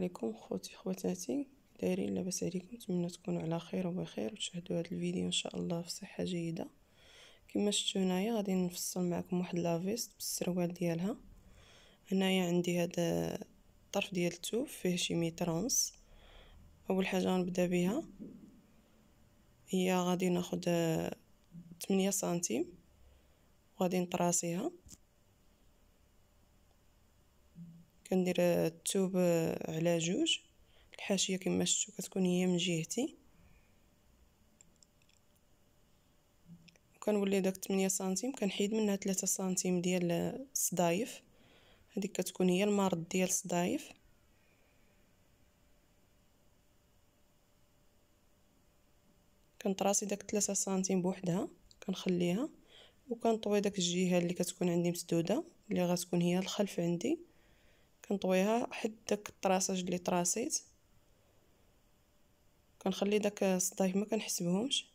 عليكم خوتي خواتاتي دايرين لاباس عليكم نتمنى تكونوا على خير وبخير وتشاهدوا هذا الفيديو ان شاء الله في صحه جيده كما شفتوا هنايا غادي نفصل معكم واحد لافيست بالسروال ديالها هنايا عندي هذا الطرف ديال التوف فيه شي ميترونس اول حاجه غنبدا بها هي غادي ناخد 8 سنتيم وغادي نطراسيها كندير الثوب على جوج الحاشيه كما شفتوا كتكون هي من جهتي وكنولي داك 8 سنتيم كنحيد منها 3 سنتيم ديال الصدايف هذيك كتكون هي المارد ديال الصدايف كنطراسي داك 3 سنتيم بوحدها كنخليها وكنطوي داك الجهه اللي كتكون عندي مسدوده اللي غتكون هي الخلف عندي كنطويها حيت داك الطراساج اللي طراسيت كنخلي داك الصدايف ما كنحسبهمش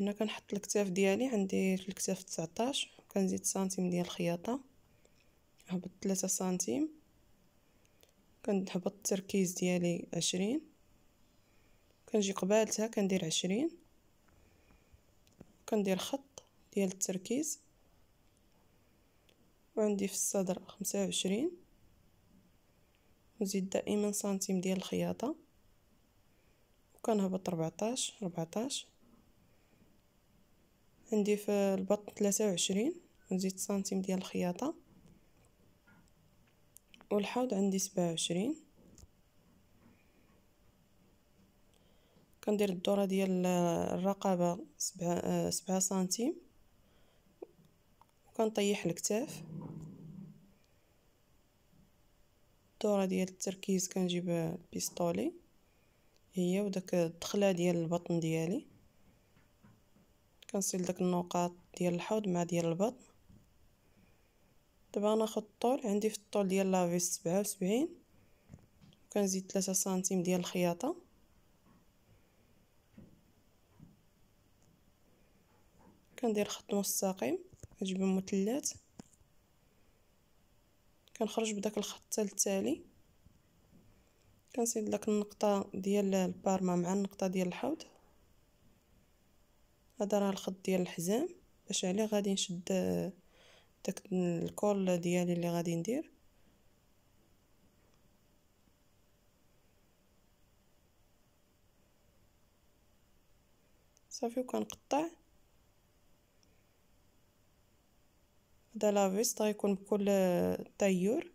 هنا كنحط الكتاف ديالي عندي الكتاف 19 كنزيد سنتيم ديال الخياطه هبط 3 سنتيم كنهبط التركيز ديالي 20 كنجي قبالتها كندير 20 كندير خط ديال التركيز وعندي في الصدر 25 نزيد دائما سنتيم ديال الخياطه وكنهبط 14 14 عندي في البطن 23 وزيد سنتيم ديال الخياطه والحوض عندي 27 كندير الدوره ديال الرقبه 7 آه، سبعة سنتيم وكنطيح الكتاف الدورة ديال التركيز كنجيب بيستولي هي وداك الدخله ديال البطن ديالي كنصل داك النقاط ديال الحوض مع ديال البطن دابا ناخد الطول عندي في الطول ديال لافيس سبعة وسبعين وكنزيد تلاتة سنتيم ديال الخياطه كندير خط مستقيم كنجيب المثلث كنخرج بداك الخط التالي كنزيد داك النقطه ديال البارما مع النقطه ديال الحوض هذا راه الخط ديال الحزام باش عليه غادي نشد داك الكول ديالي اللي غادي ندير صافي وكنقطع هذا لافيست غيكون بكل طيور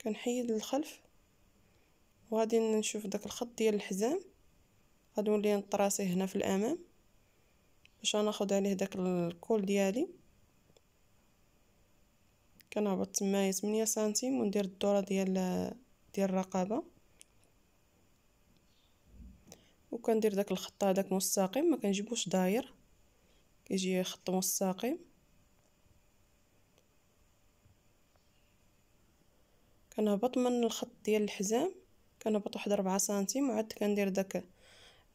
كنحيد للخلف وغادي نشوف داك الخط ديال الحزام غادي نولي نطراسيه هنا في الامام باش ناخد عليه داك الكول ديالي كنهبط تمايا تمنية سنتيم وندير الدورة ديال ديال الرقبة وكندير داك الخط هذاك مستقيم ما كنجيبوش داير كيجي خط مستقيم كنهبط من الخط ديال الحزام كنهبط واحد 4 سنتيم وعاد كندير داك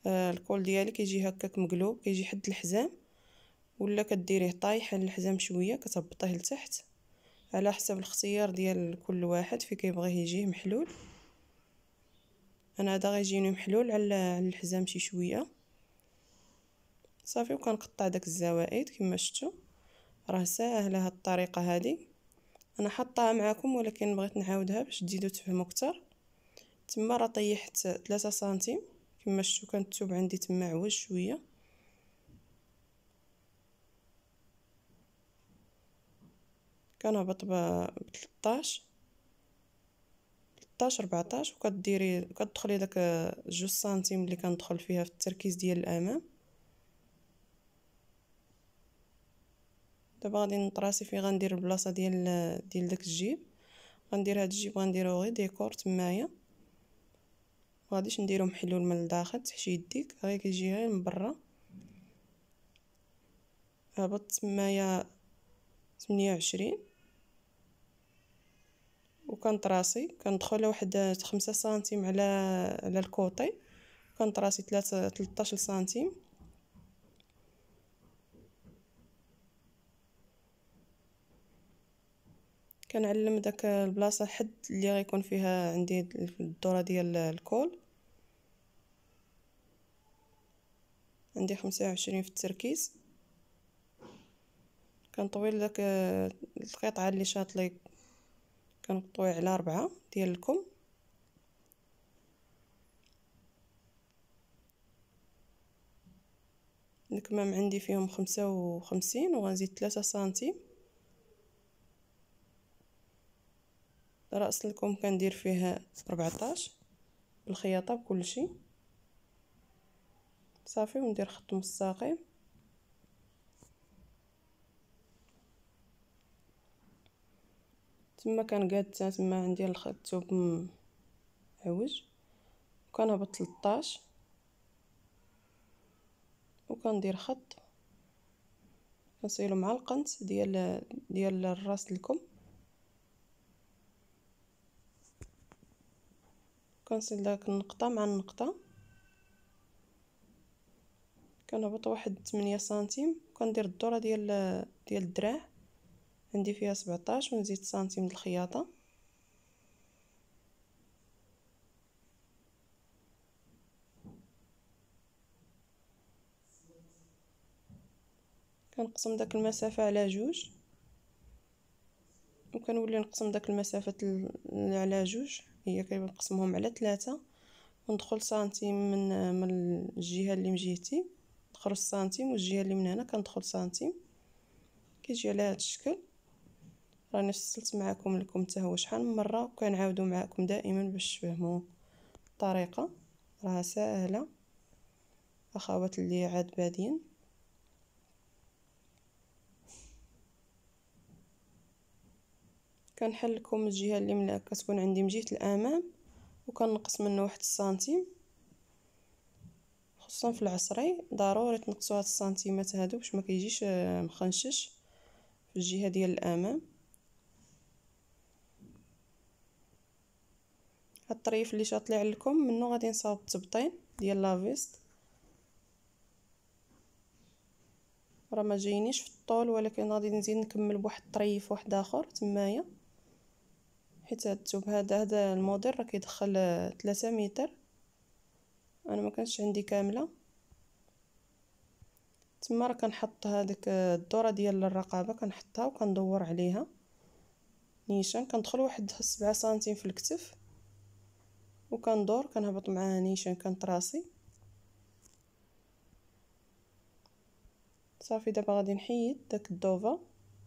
آه، الكول ديالي كيجي هكاك مقلوب كيجي حد الحزام ولا كديريه طايح على يعني الحزام شويه كتهبطيه لتحت على حسب الاختيار ديال كل واحد في كيبغيه يجيه محلول انا هذا غيجيني محلول على الحزام شي شويه صافي وكنقطع داك الزوائد كما شفتوا راه ساهله هاد الطريقه هادي انا حطها معاكم ولكن بغيت نعاودها باش تزيدوا تفهموا اكثر تما راه طيحت 3 سنتيم كما شفتوا كانت الثوب عندي تما عوج شويه كنهبط 13 13 14 وكديري كتدخلي داك جوج سنتيم اللي كندخل فيها في التركيز ديال الامام دابا غادي نطراسي فين غندير البلاصه ديال ديال داك الجيب غندير هاد الجيب غنديرو غير ديكور تمايا مغاديش نديرو محلول من الداخل تحشي يديك غير كيجي غير من برا هبط تمايا 28 وكنطراسي كندخل واحد خمسة سنتيم على على الكوطي كنطراسي ثلاثة 13 سنتيم كنعلم داك البلاصه حد اللي غيكون فيها عندي الدوره ديال الكول عندي خمسة وعشرين في التركيز كنطوي داك القطعه اللي شاطلي كنقطويه على ربعة ديال الكم الكمام عندي فيهم خمسة وخمسين وغنزيد ثلاثة سنتيم رأس الكم كندير فيه ربعتاش بالخياطة بكلشي صافي وندير خط مستقيم تما كان قاد تما عندي الثوب معوج هبط 13 وكندير خط كنسيلو مع القنت ديال ديال الراس الكم كنسيل داك النقطه مع النقطه كنهبط واحد 8 سنتيم كندير الدوره ديال ديال الدراع عندي فيها سبعطاش ونزيد سنتيم د الخياطه كنقسم داك المسافه على جوج وكنولي نقسم داك المسافه على جوج هي كنقسمهم نقسمهم على ثلاثة وندخل سنتيم من من الجهه اللي من جهتي نخرج سنتيم والجهه اللي من هنا كندخل سنتيم كيجي على هذا الشكل راني فصلت معكم لكم حتى هو شحال من مره وكنعاودو معكم دائما باش تفهموا الطريقه راها سهله اخوات اللي عاد بادين كنحل لكم الجهه اللي من كتكون عندي من جهه الامام وكنقص منه واحد السنتيم خصوصا في العصري ضروري تنقصوا هاد السنتيمات هادو باش ما كيجيش آه، مخنشش في الجهه ديال الامام هاد الطريف اللي شاطلي لكم منو غادي نصاوب تبطين ديال لافيست راه ما جاينيش في الطول ولكن غادي نزيد نكمل بواحد الطريف واحد اخر تمايا حيت هاد الثوب هذا هذا الموديل راه كيدخل 3 متر انا ما كانش عندي كامله تما راه كنحط هذيك الدوره ديال الرقابه كنحطها وكندور عليها نيشان كندخل واحد 7 سنتيم في الكتف وكندور كنهبط مع نيشان كنطراسي صافي دابا غادي نحيد داك الدوفا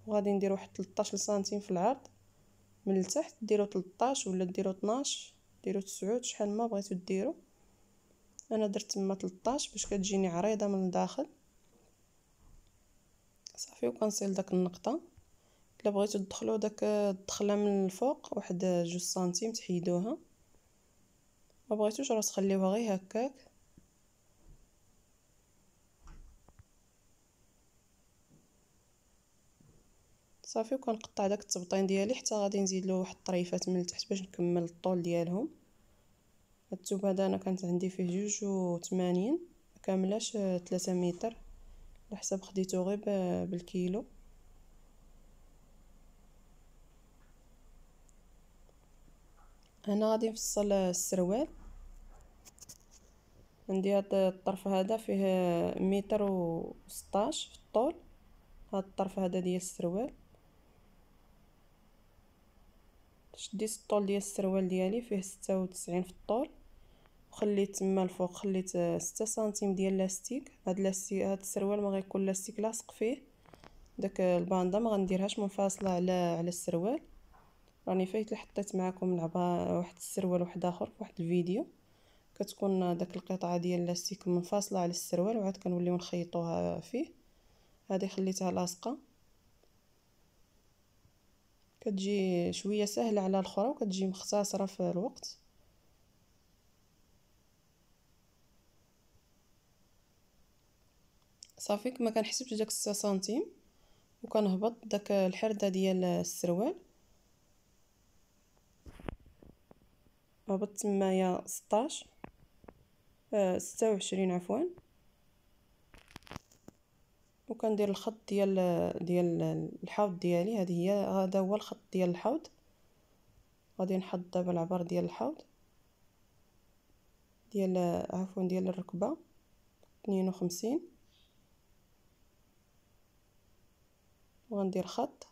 وغادي ندير واحد 13 سنتيم في العرض من التحت ديروا 13 ولا ديروا 12 ديروا 9 شحال ما بغيتو ديروا انا درت تما 13 باش كتجيني عريضه من الداخل صافي وكنسيل داك النقطه الا بغيتو تدخلوا داك الدخله من الفوق واحد 2 سنتيم تحيدوها ما بغيتوش راه تخليوها غير هكاك صافي وكنقطع داك التبطين ديالي حتى غادي نزيد له واحد الطريفات من التحت باش نكمل الطول ديالهم الثوب هذا انا كانت عندي فيه جوج وثمانين كاملاش ثلاثة آه، متر على حساب خديته غير بالكيلو هنا غادي نفصل آه، السروال عندي هاد الطرف هذا فيه متر و في الطول هاد الطرف هذا ديال السروال شديت الطول ديال السروال ديالي فيه ستة وتسعين في الطول وخليت تما الفوق خليت ستة سنتيم ديال لاستيك هاد لاستيك هاد السروال ما غيكون لاستيك لاصق فيه داك الباندا ما غنديرهاش منفصله على على السروال راني فايت حطيت معكم لعبه واحد السروال واحد اخر في واحد الفيديو كتكون داك القطعه ديال لاستيك منفصله على السروال وعاد كنوليو نخيطوها فيه هذه خليتها لاصقه كتجي شويه سهله على الاخرى وكتجي مختصره في الوقت صافي كما كنحسبش داك 6 سنتيم وكنهبط داك الحرده ديال السروال هبط تمايا 16 ستة وعشرين عفوا وكندير الخط ديال ديال الحوض ديالي هذه هي هذا هو الخط ديال الحوض غادي نحط دابا العبر ديال الحوض ديال عفوا ديال الركبه تنين وخمسين وغندير خط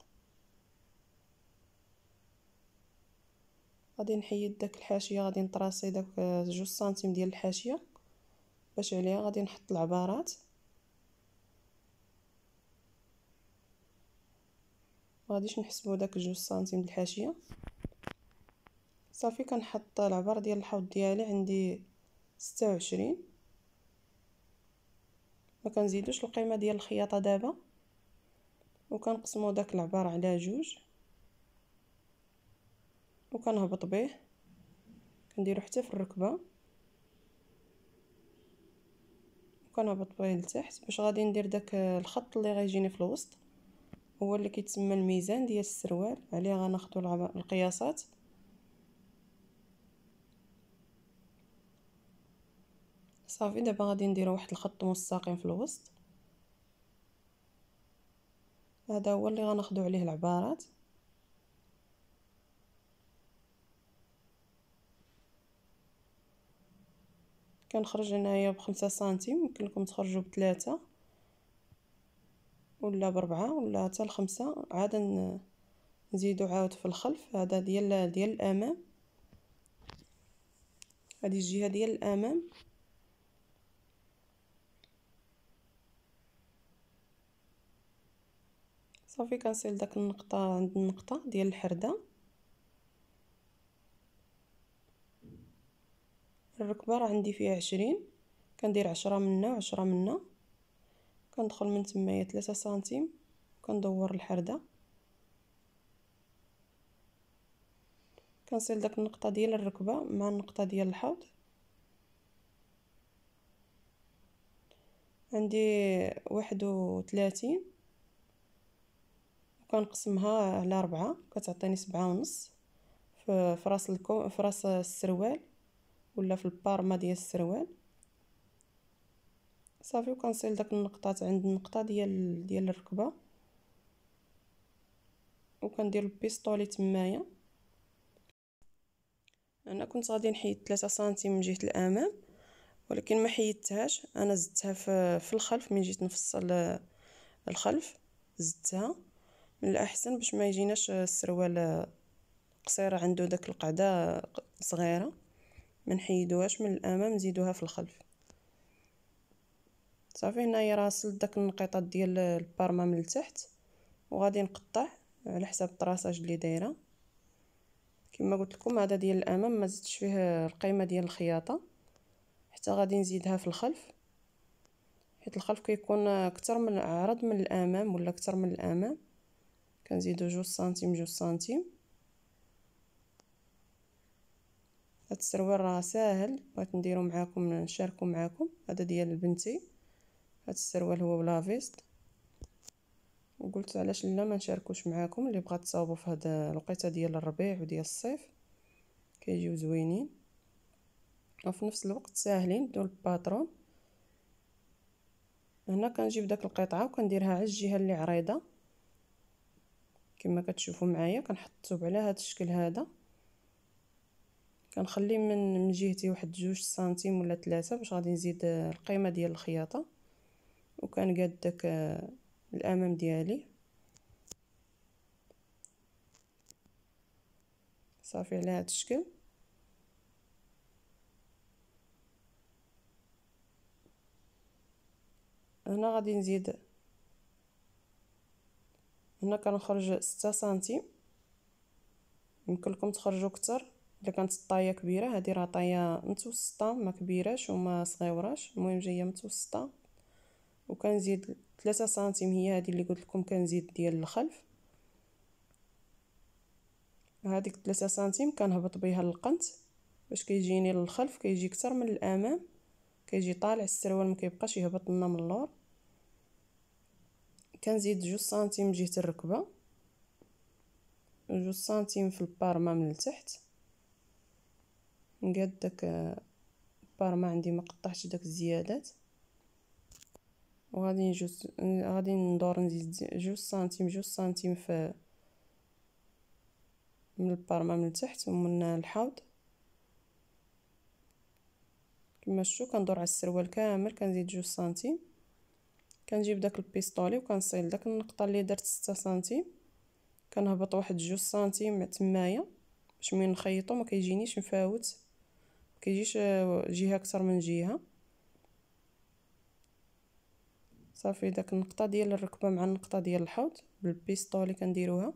غادي نحيد داك الحاشيه غادي نطراسي داك آه، جوج سنتيم ديال الحاشيه باش عليها غادي نحط العبارات غاديش نحسبو داك جوج سنتيم ديال الحاشيه صافي كنحط العبار ديال الحوض ديالي عندي ستة وعشرين ما كنزيدوش القيمه ديال الخياطه دابا وكنقسمو داك العبار على جوج وكنهبط به كنديرو حتى في الركبه وكنهبط به لتحت باش غادي ندير داك الخط اللي غيجيني في الوسط هو اللي كيتسمى الميزان ديال السروال عليه غناخدو القياسات صافي دابا غادي نديرو واحد الخط مستقيم في الوسط هذا هو اللي غناخدو عليه العبارات كنخرج هنايا بخمسة سنتيم يمكن لكم تخرجوا بثلاثة ولا بربعة ولا حتى لخمسة عاد نزيدو عاود في الخلف هذا ديال ديال الامام هذه الجهه ديال الامام صافي كنسيل داك النقطه عند النقطه ديال الحرده الركبة راه عندي فيها عشرين كندير عشرة منا وعشرة منا كندخل من تمايا ثلاثة سنتيم وكندور الحردة كنصل داك النقطة ديال الركبة مع النقطة ديال الحوض عندي واحد وثلاثين وكنقسمها على ربعة كتعطيني سبعة ونص في راس الكو في راس السروال ولا في البارما ديال السروال صافي وكنصل داك النقطات عند النقطه ديال ديال الركبه وكندير البيستولي تمايا انا كنت غادي نحيد 3 سنتيم من جهه الامام ولكن ما حيدتهاش انا زدتها في, في الخلف من جيت نفصل الخلف زدتها من الاحسن باش ما يجيناش السروال قصيره عنده داك القعده صغيره منحيدوهاش من الامام نزيدوها في الخلف صافي هنايا راسلت داك النقيطات ديال البارما من التحت وغادي نقطع على حساب الطراساج اللي دايره كما قلت لكم هذا ديال الامام ما زدتش فيه القيمه ديال الخياطه حتى غادي نزيدها في الخلف حيت الخلف كيكون اكثر من عرض من الامام ولا اكثر من الامام كنزيدو جوج سنتيم جوج سنتيم هاد السروال راه ساهل بغيت نديرو معاكم نشاركو معاكم هذا ديال بنتي هاد السروال هو بلا فيست وقلت علاش لا ما نشاركوش معاكم اللي بغات تصاوبوا في هاد الوقيته ديال الربيع وديال الصيف كيجيو زوينين وفي نفس الوقت ساهلين بدون الباترون هنا كنجيب داك القطعه وكنديرها على الجهه اللي عريضه كما كتشوفوا معايا كنحطو على هذا الشكل هذا كنخلي من من جهتي واحد جوج سنتيم ولا ثلاثة باش غادي نزيد القيمة ديال الخياطة وكنقاد داك آه، الامام ديالي صافي على هذا الشكل هنا غادي نزيد هنا كنخرج ستة سنتيم يمكن لكم تخرجوا كتر الا كانت الطايه كبيره هذه راه طايه متوسطه ما كبيراش وما صغيوراش المهم جايه متوسطه وكنزيد 3 سنتيم هي هذه اللي قلت لكم كنزيد ديال الخلف هذيك 3 سنتيم كنهبط بها القنت باش كيجيني للخلف كيجي اكثر من الامام كيجي طالع السروال ما كيبقاش يهبط لنا من اللور كنزيد جوج سنتيم جهه الركبه جوج سنتيم في البارما من التحت نقاد داك آه، ما عندي ما قطعتش داك الزيادات وغادي جوج غادي ندور نزيد جوج سنتيم جوج سنتيم في من البارما من تحت ومن الحوض كما شفتو كندور على السروال كامل كنزيد جوج سنتيم كنجيب داك البيستولي وكنصيل داك النقطه اللي درت 6 سنتيم كنهبط واحد جوج سنتيم تمايا باش ملي نخيطو ما كيجينيش مفاوت كيجيش آه، جهه اكثر من جهه صافي داك النقطه ديال الركبه مع النقطه ديال الحوض بالبيستول اللي كنديروها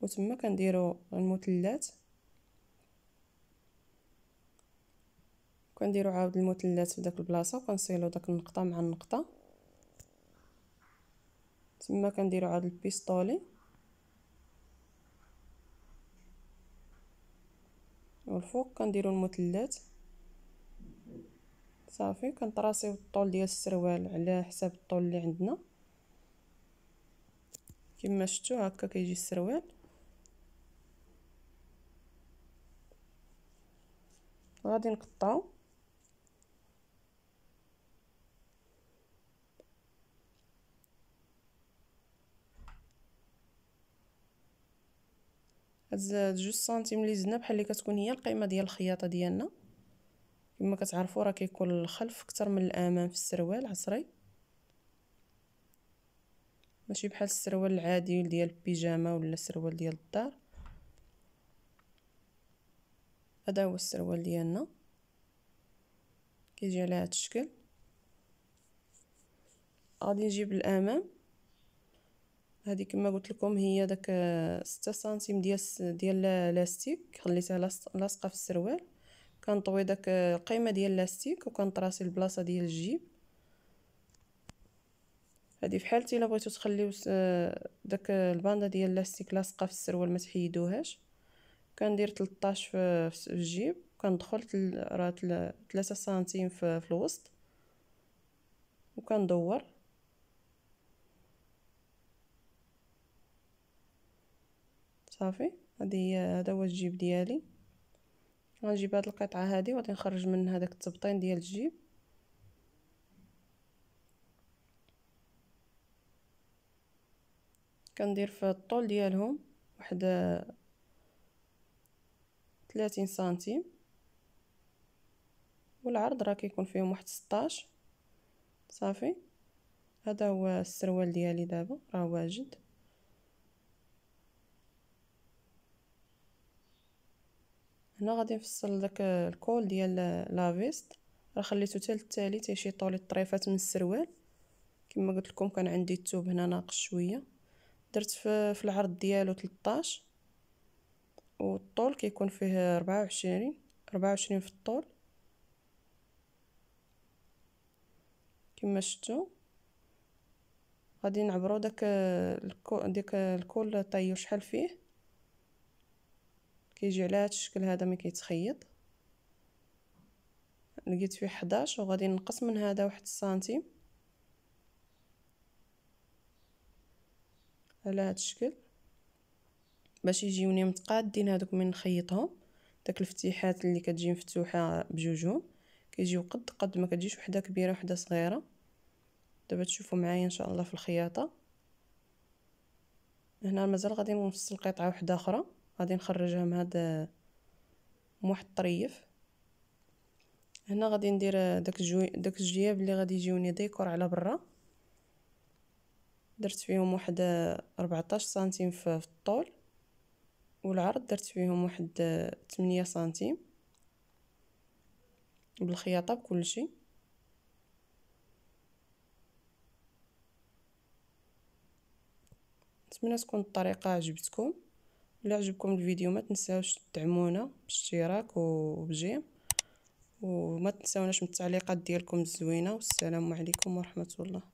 وتما كنديرو المثلث كنديرو عاود المثلث في داك البلاصه وكنصيلو داك النقطه مع النقطه تما كنديرو عاد البيستولي والفوق كنديرو المثلث صافي كنطراسيو الطول ديال السروال على حساب الطول اللي عندنا كما شفتوا هكا كيجي السروال غادي نقطعو هاد جوج سنتيم اللي زدنا بحال اللي كتكون هي القيمه ديال الخياطه ديالنا كما كتعرفوا راه كيكون الخلف اكثر من الامام في السروال عصري ماشي بحال السروال العادي ديال البيجامه ولا السروال ديال الدار هذا هو السروال ديالنا كيجي على هذا الشكل غادي نجيب الامام هذه كما قلت لكم هي داك 6 سنتيم ديال ديال لاستيك خليتها لاصقه في السروال كنطوي داك القيمه ديال اللاستيك وكنطراسي البلاصه ديال الجيب هذه في حالتي الا بغيتو تخليو داك الباندا ديال اللاستيك لاصقه في السروال ما تحيدوهاش كندير 13 في الجيب كندخل 3 سنتيم في الوسط وكندور صافي هذه آه، هي هذا هو الجيب ديالي غنجيب هاد القطعه هادي وغادي نخرج من هذاك التبطين ديال الجيب كندير في الطول ديالهم واحد 30 آه، سنتيم والعرض راه كيكون فيهم واحد 16 صافي هذا هو السروال ديالي دابا راه واجد هنا غادي نفصل داك الكول ديال لافيست راه خليته حتى للتالي شي طول الطريفات من السروال كما قلت لكم كان عندي الثوب هنا ناقص شويه درت في, العرض ديالو 13 والطول كيكون فيه 24 24 في الطول كما شفتوا غادي نعبرو داك الكول ديك الكول طيو شحال فيه كيجي على هذا الشكل هذا ما كيتخيط لقيت فيه 11 وغادي نقص من هذا واحد السنتيم على هذا الشكل باش يجيوني متقادين هادوك من نخيطهم داك الفتيحات اللي كتجي مفتوحه بجوجهم كيجيو قد قد ما كتجيش وحده كبيره وحده صغيره دابا تشوفوا معايا ان شاء الله في الخياطه هنا مازال غادي نفصل قطعه واحده اخرى غادي نخرجهم هاد واحد الطريف هنا غادي ندير داك الجوي داك الجياب اللي غادي يجيوني ديكور على برا درت فيهم واحد 14 سنتيم في الطول والعرض درت فيهم واحد 8 سنتيم بالخياطه بكلشي نتمنى تكون الطريقه عجبتكم الى عجبكم الفيديو ما تنساوش تدعمونا بالاشتراك وبجيم وما تنساوناش من التعليقات ديالكم الزوينه والسلام عليكم ورحمه الله